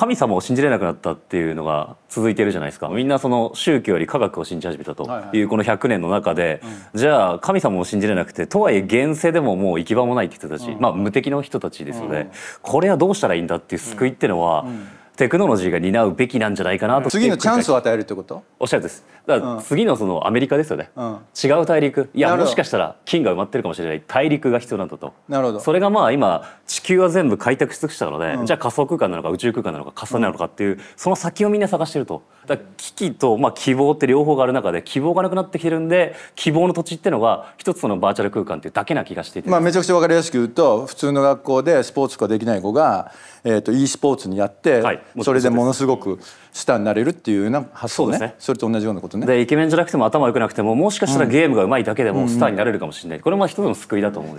神様を信じれなくなったっていうのが続いてるじゃないですかみんなその宗教より科学を信じ始めたというこの100年の中で、じゃあ神様を信じれなくてとはいえ現世でももう行き場もないって人たち、まあ無敵の人たちですよねこれはどうしたらいいんだっていう救いっていうのは、テクノロジーが担うべきなんじゃないかなと、次のチャンスを与えるってことおっしゃるですだから次のそのアメリカですよね、違う大陸いやもしかしたら金が埋まってるかもしれない大陸が必要なんだとなるほどそれがまあ今地球は全部開拓し尽くしたので、うん、じゃあ仮想空間なのか宇宙空間なのか仮想なのかっていう、その先をみんな探してるとだ危機とまあ希望って両方がある中で希望がなくなってきてるんで希望の土地ってのが一つのバーチャル空間っていうだけな気がしていて、まあ、めちゃくちゃ分かりやすく言うと普通の学校でスポーツとかできない子が、えー、と e スポーツにやって、はい、それでものすごくスターになれるっていうような発想ねそねそれと同じようなことね。でイケメンじゃなくても頭良くなくてももしかしたらゲームがうまいだけでもスターになれるかもしれない。しれないこれも一つの救いだと思うんです